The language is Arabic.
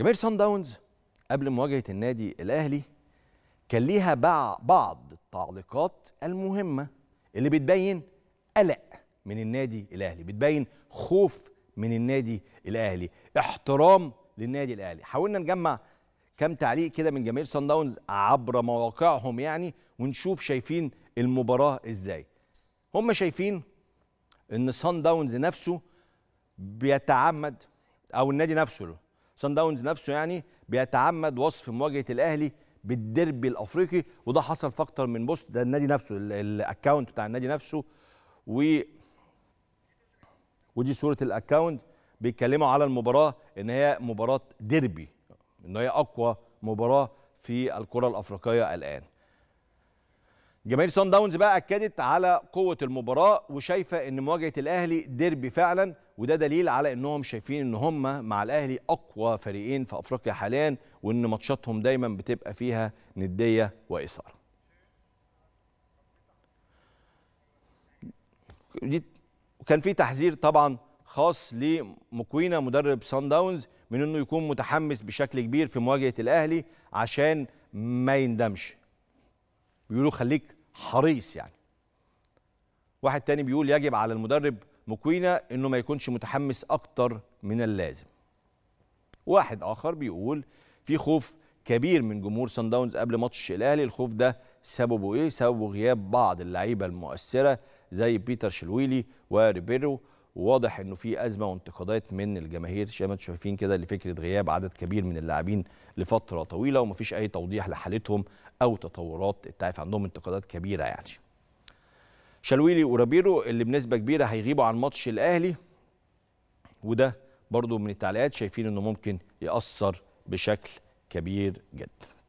جماهير سان داونز قبل مواجهه النادي الاهلي كان ليها بعض التعليقات المهمه اللي بتبين قلق من النادي الاهلي بتبين خوف من النادي الاهلي احترام للنادي الاهلي حاولنا نجمع كم تعليق كده من جماهير سان داونز عبر مواقعهم يعني ونشوف شايفين المباراه ازاي هم شايفين ان سان داونز نفسه بيتعمد او النادي نفسه سان داونز نفسه يعني بيتعمد وصف مواجهه الاهلي بالديربي الافريقي وده حصل في اكتر من بوست ده النادي نفسه الاكونت بتاع النادي نفسه و ودي صوره الاكونت بيتكلموا على المباراه ان هي مباراه ديربي ان هي اقوى مباراه في الكره الافريقيه الان جماهير سان داونز بقى اكدت على قوه المباراه وشايفه ان مواجهه الاهلي ديربي فعلا وده دليل على انهم شايفين ان هم مع الاهلي اقوى فريقين في افريقيا حاليا وان ماتشاتهم دايما بتبقى فيها نديه واثاره وكان في تحذير طبعا خاص لمكوينا مدرب سان داونز من انه يكون متحمس بشكل كبير في مواجهه الاهلي عشان ما يندمش بيقولوا خليك حريص يعني واحد تاني بيقول يجب على المدرب مكوينا انه ما يكونش متحمس اكتر من اللازم واحد اخر بيقول في خوف كبير من جمهور سان داونز قبل ماتش الاهلي الخوف ده سببه ايه سببه غياب بعض اللعيبه المؤثره زي بيتر شلويلي وريبيرو واضح انه في ازمه وانتقادات من الجماهير زي ما انتم شايفين كده لفكره غياب عدد كبير من اللاعبين لفتره طويله ومفيش اي توضيح لحالتهم او تطورات التعافي عندهم انتقادات كبيره يعني شلويلي ورابيرو اللي بنسبه كبيره هيغيبوا عن ماتش الاهلي وده برضو من التعليقات شايفين انه ممكن ياثر بشكل كبير جدا